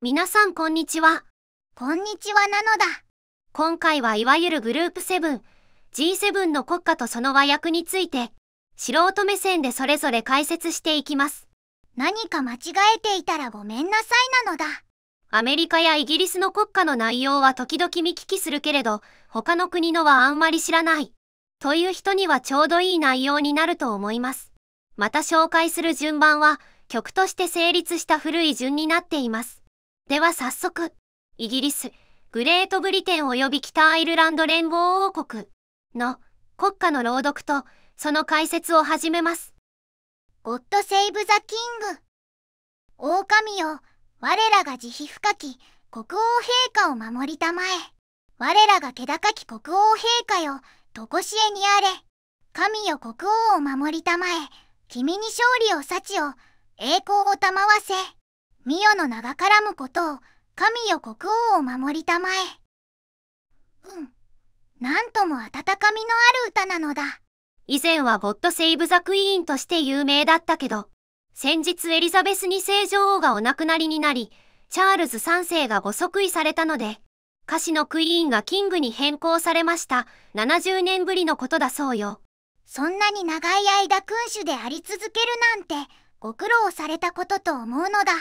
皆さんこんにちは。こんにちはなのだ。今回はいわゆるグループセブン、G7 の国家とその和訳について、素人目線でそれぞれ解説していきます。何か間違えていたらごめんなさいなのだ。アメリカやイギリスの国家の内容は時々見聞きするけれど、他の国のはあんまり知らない。という人にはちょうどいい内容になると思います。また紹介する順番は、曲として成立した古い順になっています。では早速、イギリス、グレートブリテン及び北アイルランド連合王国の国家の朗読とその解説を始めます。ゴッド・セイブ・ザ・キング狼よ、我らが慈悲深き国王陛下を守りたまえ。我らが気高き国王陛下よ、とこしえにあれ。神よ国王を守りたまえ。君に勝利を幸を、栄光を賜せ。ミオの名が絡むことを神よ国王を守りたまえ。うん。なんとも温かみのある歌なのだ。以前はゴッド・セイブ・ザ・クイーンとして有名だったけど、先日エリザベス2世女王がお亡くなりになり、チャールズ3世がご即位されたので、歌詞のクイーンがキングに変更されました。70年ぶりのことだそうよ。そんなに長い間君主であり続けるなんて、ご苦労されたことと思うのだ。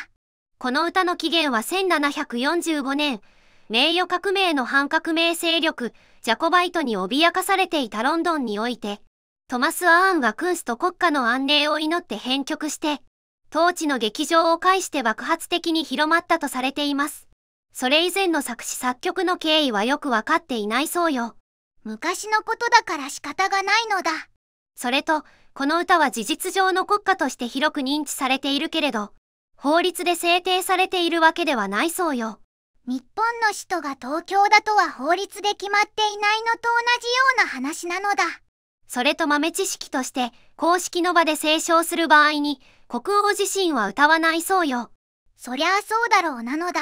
この歌の起源は1745年、名誉革命の反革命勢力、ジャコバイトに脅かされていたロンドンにおいて、トマス・アーンが君主と国家の安寧を祈って編曲して、当地の劇場を介して爆発的に広まったとされています。それ以前の作詞作曲の経緯はよくわかっていないそうよ。昔のことだから仕方がないのだ。それと、この歌は事実上の国家として広く認知されているけれど、法律で制定されているわけではないそうよ。日本の首都が東京だとは法律で決まっていないのと同じような話なのだ。それと豆知識として、公式の場で斉唱する場合に、国王自身は歌わないそうよ。そりゃあそうだろうなのだ。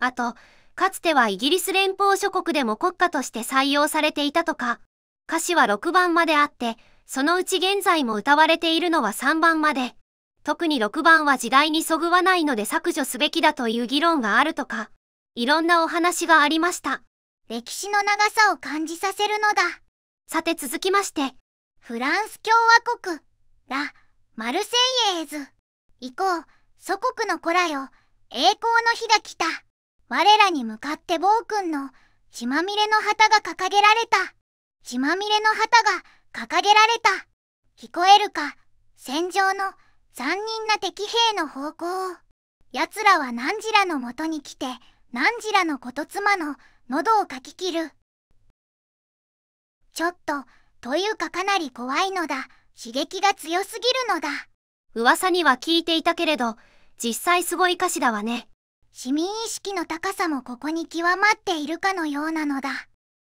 あと、かつてはイギリス連邦諸国でも国歌として採用されていたとか、歌詞は6番まであって、そのうち現在も歌われているのは3番まで。特に6番は時代にそぐわないので削除すべきだという議論があるとか、いろんなお話がありました。歴史の長さを感じさせるのだ。さて続きまして、フランス共和国、ラ・マルセイエーズ。以降、祖国の子らよ、栄光の日が来た。我らに向かって暴君の血まみれの旗が掲げられた。血まみれの旗が掲げられた。聞こえるか、戦場の残忍な敵兵の方向奴らは何時らのもとに来て何時らのこと妻の喉をかき切るちょっとというかかなり怖いのだ刺激が強すぎるのだ噂には聞いていたけれど実際すごい歌詞だわね市民意識の高さもここに極まっているかのようなのだ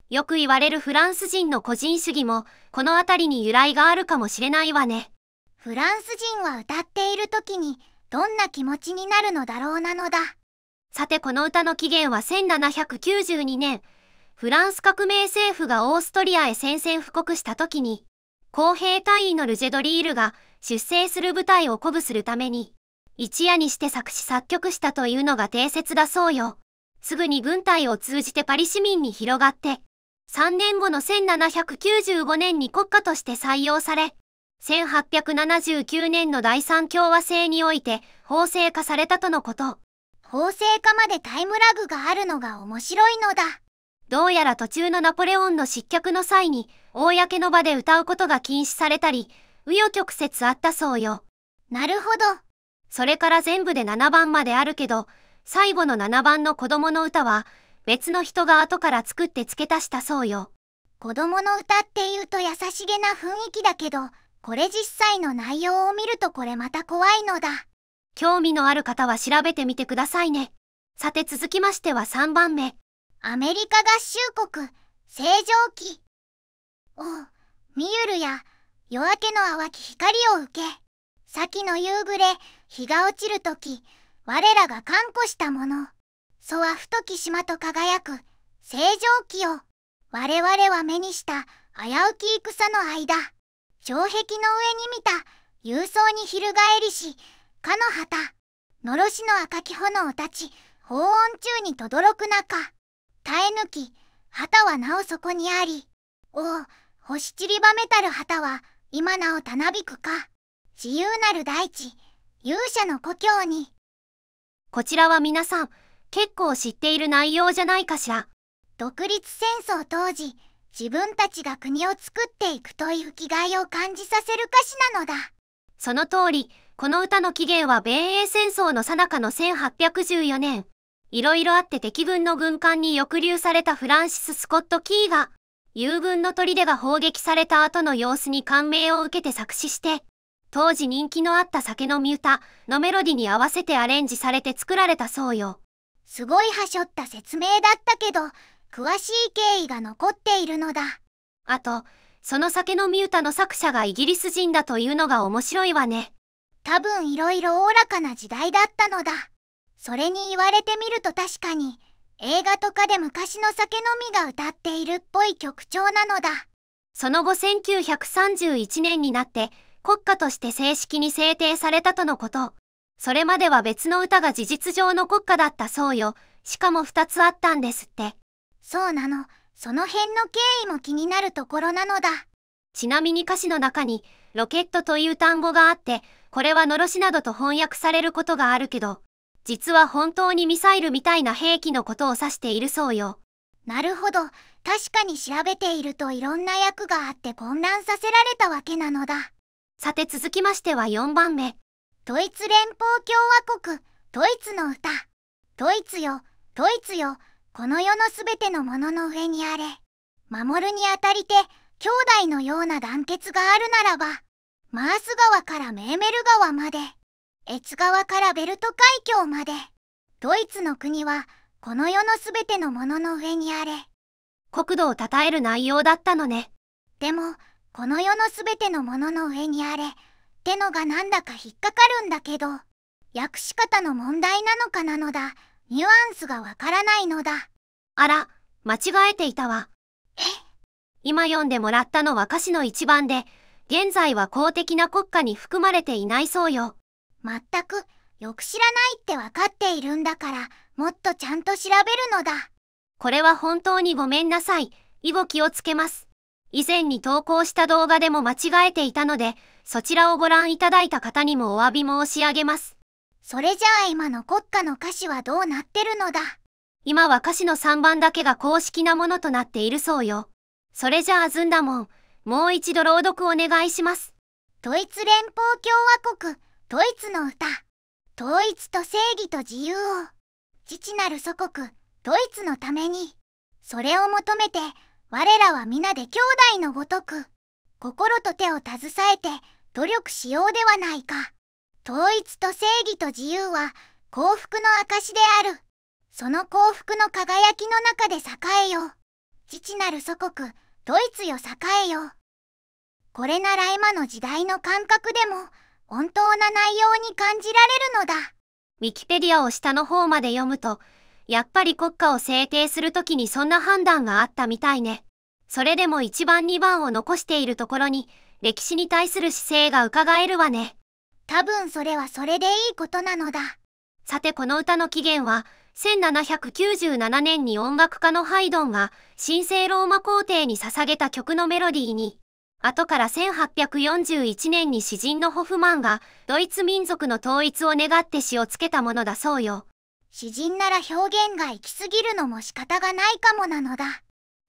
よく言われるフランス人の個人主義もこの辺りに由来があるかもしれないわねフランス人は歌っている時にどんな気持ちになるのだろうなのださてこの歌の起源は1792年フランス革命政府がオーストリアへ宣戦布告した時に公平隊員のルジェドリールが出征する部隊を鼓舞するために一夜にして作詞作曲したというのが定説だそうよ。すぐに軍隊を通じてパリ市民に広がって、3年後の1795年に国家として採用され、1879年の第三共和制において法制化されたとのこと。法制化までタイムラグがあるのが面白いのだ。どうやら途中のナポレオンの失脚の際に、公の場で歌うことが禁止されたり、紆余曲折あったそうよ。なるほど。それから全部で7番まであるけど、最後の7番の子供の歌は、別の人が後から作って付け足したそうよ。子供の歌っていうと優しげな雰囲気だけど、これ実際の内容を見るとこれまた怖いのだ。興味のある方は調べてみてくださいね。さて続きましては3番目。アメリカ合衆国、正常期。お、ミユルや夜明けの淡き光を受け、先の夕暮れ、日が落ちる時、我らが看護したもの。そは太き島と輝く、正常期を、我々は目にした危うき戦の間。城壁の上に見た勇壮に翻りしかの旗のろしの赤き炎を立ち放音中にとどろく中耐え抜き旗はなおそこにありおう星散りばめたる旗は今なおたなびくか自由なる大地勇者の故郷にこちらは皆さん結構知っている内容じゃないかしら独立戦争当時自分たちが国を作っていくという気概を感じさせる歌詞なのだその通りこの歌の起源は米英戦争の最中の1814年いろいろあって敵軍の軍艦に抑留されたフランシス・スコット・キーが友軍の砦が砲撃された後の様子に感銘を受けて作詞して当時人気のあった酒のみ歌のメロディに合わせてアレンジされて作られたそうよすごいはしょった説明だったけど詳しい経緯が残っているのだあとその酒のミュータの作者がイギリス人だというのが面白いわね多分いろいろおおらかな時代だったのだそれに言われてみると確かに映画とかで昔の酒飲みが歌っているっぽい曲調なのだその後1931年になって国家として正式に制定されたとのことそれまでは別の歌が事実上の国歌だったそうよしかも2つあったんですってそうなのその辺の経緯も気になるところなのだちなみに歌詞の中に「ロケット」という単語があってこれはのろしなどと翻訳されることがあるけど実は本当にミサイルみたいな兵器のことを指しているそうよなるほど確かに調べているといろんな役があって混乱させられたわけなのださて続きましては4番目ドイツ連邦共和国ドイツの歌ドイツよドイツよこの世のすべてのものの上にあれ守るにあたりて兄弟のような団結があるならばマース川からメーメル川まで越川からベルト海峡までドイツの国はこの世のすべてのものの上にあれ国土を称える内容だったのねでもこの世のすべてのものの上にあれってのがなんだか引っかかるんだけど訳し方の問題なのかなのだニュアンスがわからないのだ。あら、間違えていたわ。え今読んでもらったのは歌詞の一番で、現在は公的な国家に含まれていないそうよ。まったく、よく知らないってわかっているんだから、もっとちゃんと調べるのだ。これは本当にごめんなさい。以後気をつけます。以前に投稿した動画でも間違えていたので、そちらをご覧いただいた方にもお詫び申し上げます。それじゃあ今の国家の歌詞はどうなってるのだ今は歌詞の3番だけが公式なものとなっているそうよ。それじゃあずんだもん、もう一度朗読お願いします。ドイツ連邦共和国、ドイツの歌。統一と正義と自由を。父なる祖国、ドイツのために。それを求めて、我らは皆で兄弟のごとく。心と手を携えて、努力しようではないか。統一と正義と自由は幸福の証であるその幸福の輝きの中で栄えよ父なる祖国ドイツよ栄えよこれなら今の時代の感覚でも本当な内容に感じられるのだウィキペディアを下の方まで読むとやっぱり国家を制定するときにそんな判断があったみたいねそれでも1番2番を残しているところに歴史に対する姿勢がうかがえるわね多分それはそれでいいことなのだ。さてこの歌の起源は、1797年に音楽家のハイドンが神聖ローマ皇帝に捧げた曲のメロディーに、後から1841年に詩人のホフマンがドイツ民族の統一を願って詩をつけたものだそうよ。詩人なら表現が行き過ぎるのも仕方がないかもなのだ。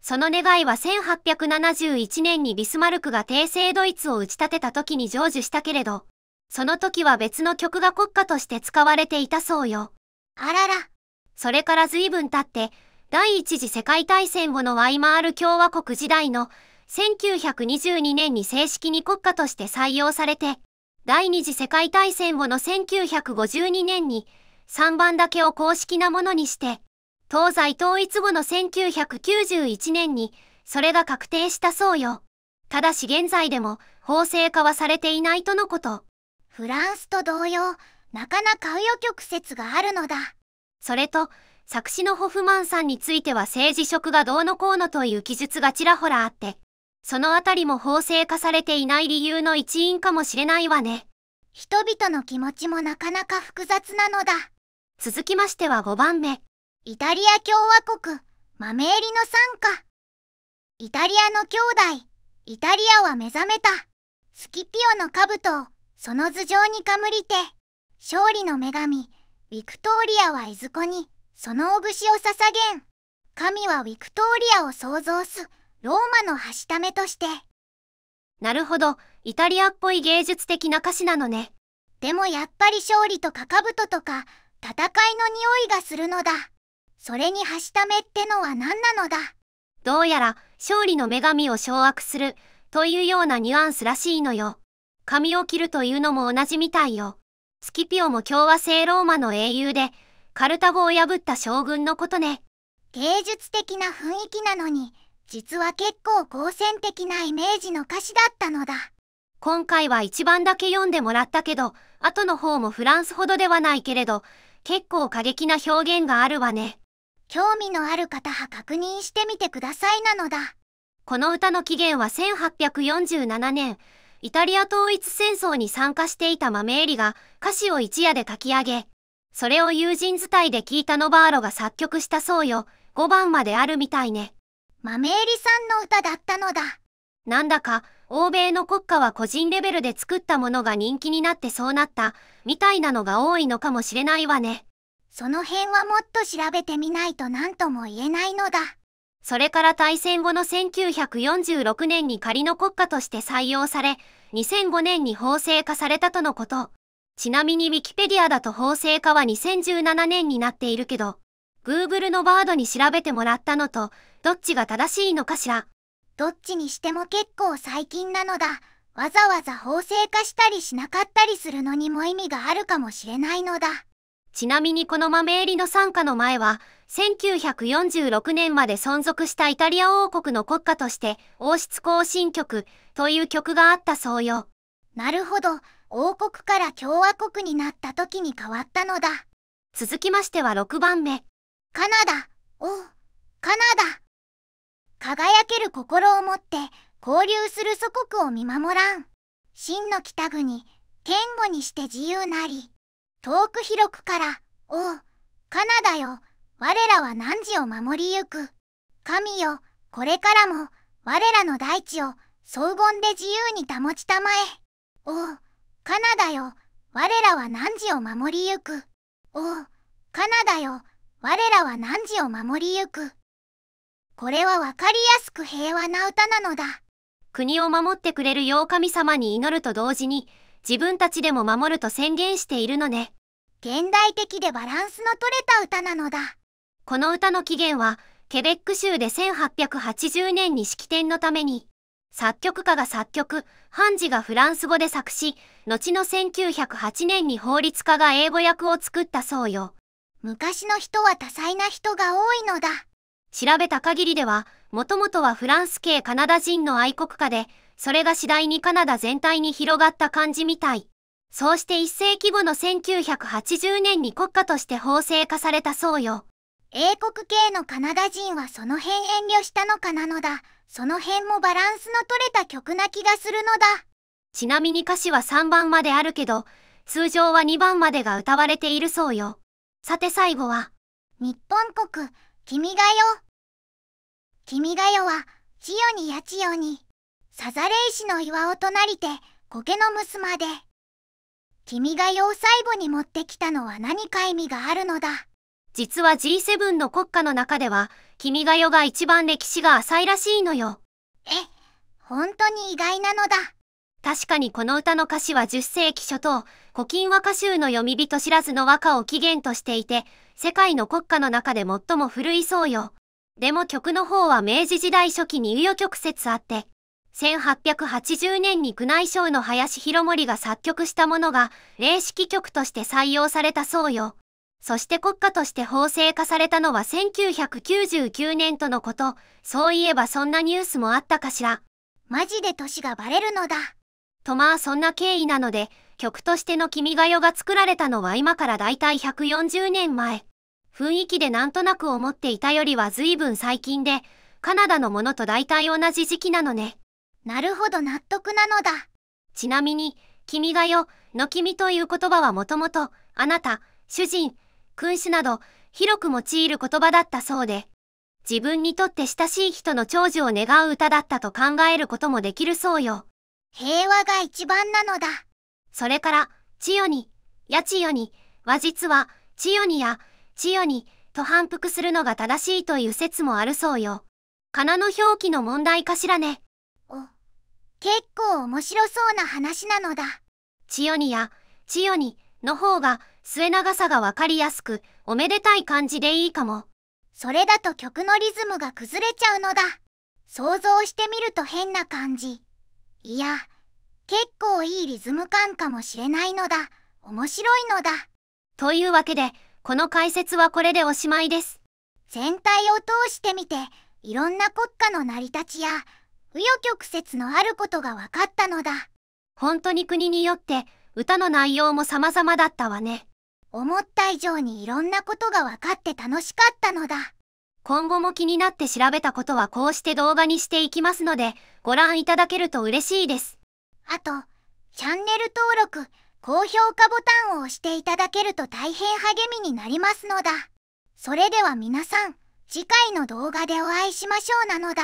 その願いは1871年にビスマルクが帝政ドイツを打ち立てた時に成就したけれど、その時は別の曲が国歌として使われていたそうよ。あらら。それから随分経って、第一次世界大戦後のワイマール共和国時代の1922年に正式に国家として採用されて、第二次世界大戦後の1952年に3番だけを公式なものにして、東西統一後の1991年にそれが確定したそうよ。ただし現在でも法制化はされていないとのこと。フランスと同様なかなか紆余曲折があるのだそれと作詞のホフマンさんについては政治色がどうのこうのという記述がちらほらあってそのあたりも法制化されていない理由の一因かもしれないわね人々の気持ちもなかなか複雑なのだ続きましては5番目イタリア共和国豆入りの参加イタリアの兄弟イタリアは目覚めたスキピオの兜をその頭上にかむりて勝利の女神ウィクトーリアはいずこにそのお串を捧げん神はウィクトーリアを創造すローマの橋ためとしてなるほどイタリアっぽい芸術的な歌詞なのねでもやっぱり勝利とかかぶととか戦いの匂いがするのだそれにはためってのは何なのだどうやら勝利の女神を掌握するというようなニュアンスらしいのよ髪を切るというのも同じみたいよ。スキピオも共和制ローマの英雄で、カルタゴを破った将軍のことね。芸術的な雰囲気なのに、実は結構好戦的なイメージの歌詞だったのだ。今回は一番だけ読んでもらったけど、後の方もフランスほどではないけれど、結構過激な表現があるわね。興味のある方は確認してみてくださいなのだ。この歌の起源は1847年、イタリア統一戦争に参加していたマメーリが歌詞を一夜で書き上げ、それを友人伝いで聞いたノバーロが作曲したそうよ、5番まであるみたいね。マメーリさんの歌だったのだ。なんだか、欧米の国家は個人レベルで作ったものが人気になってそうなった、みたいなのが多いのかもしれないわね。その辺はもっと調べてみないと何とも言えないのだ。それから大戦後の1946年に仮の国家として採用され、2005年に法制化されたとのこと。ちなみに Wikipedia だと法制化は2017年になっているけど、Google のワードに調べてもらったのと、どっちが正しいのかしら。どっちにしても結構最近なのだ。わざわざ法制化したりしなかったりするのにも意味があるかもしれないのだ。ちなみにこの豆入りの傘下の前は、1946年まで存続したイタリア王国の国家として王室行進曲という曲があったそうよ。なるほど、王国から共和国になった時に変わったのだ。続きましては6番目。カナダ、お、カナダ。輝ける心を持って交流する祖国を見守らん。真の北国、堅固にして自由なり。遠く広くから、おう、カナダよ、我らは汝を守りゆく。神よ、これからも、我らの大地を、荘厳で自由に保ちたまえ。おう、カナダよ、我らは汝を守りゆく。おう、カナダよ、我らは汝を守りゆく。これはわかりやすく平和な歌なのだ。国を守ってくれるよう神様に祈ると同時に、自分たちでも守ると宣言しているのね。現代的でバランスの取れた歌なのだ。この歌の起源は、ケベック州で1880年に式典のために、作曲家が作曲、判事がフランス語で作詞、後の1908年に法律家が英語訳を作ったそうよ。昔の人は多彩な人が多いのだ。調べた限りでは、もともとはフランス系カナダ人の愛国家で、それが次第にカナダ全体に広がった感じみたい。そうして一世紀後の1980年に国家として法制化されたそうよ。英国系のカナダ人はその辺遠慮したのかなのだその辺もバランスの取れた曲な気がするのだちなみに歌詞は3番まであるけど通常は2番までが歌われているそうよさて最後は日本国君が代君が代は千代に八千代にさざれ石の岩をとなりて苔のむすまで君が代を最後に持ってきたのは何か意味があるのだ実は G7 の国家の中では、君が代が一番歴史が浅いらしいのよ。え、本当に意外なのだ。確かにこの歌の歌詞は10世紀初頭、古今和歌集の読み人知らずの和歌を起源としていて、世界の国家の中で最も古いそうよ。でも曲の方は明治時代初期に猶予曲折あって、1880年に宮内省の林博盛が作曲したものが、霊式曲として採用されたそうよ。そして国家として法制化されたのは1999年とのこと。そういえばそんなニュースもあったかしら。マジで年がバレるのだ。とまあそんな経緯なので、曲としての君が代が作られたのは今からだいたい140年前。雰囲気でなんとなく思っていたよりは随分最近で、カナダのものと大体同じ時期なのね。なるほど納得なのだ。ちなみに、君が代の君という言葉はもともと、あなた、主人、君主など広く用いる言葉だったそうで、自分にとって親しい人の長寿を願う歌だったと考えることもできるそうよ。平和が一番なのだ。それから、千代に、や千代に、和実は、千代にや、千代に、と反復するのが正しいという説もあるそうよ。仮名の表記の問題かしらね。お、結構面白そうな話なのだ。千代にや、千代に、の方が、末長さがわかりやすく、おめでたい感じでいいかも。それだと曲のリズムが崩れちゃうのだ。想像してみると変な感じ。いや、結構いいリズム感かもしれないのだ。面白いのだ。というわけで、この解説はこれでおしまいです。全体を通してみて、いろんな国家の成り立ちや、紆余曲折のあることが分かったのだ。本当に国によって、歌の内容も様々だったわね。思った以上にいろんなことが分かって楽しかったのだ。今後も気になって調べたことはこうして動画にしていきますので、ご覧いただけると嬉しいです。あと、チャンネル登録、高評価ボタンを押していただけると大変励みになりますのだ。それでは皆さん、次回の動画でお会いしましょうなのだ。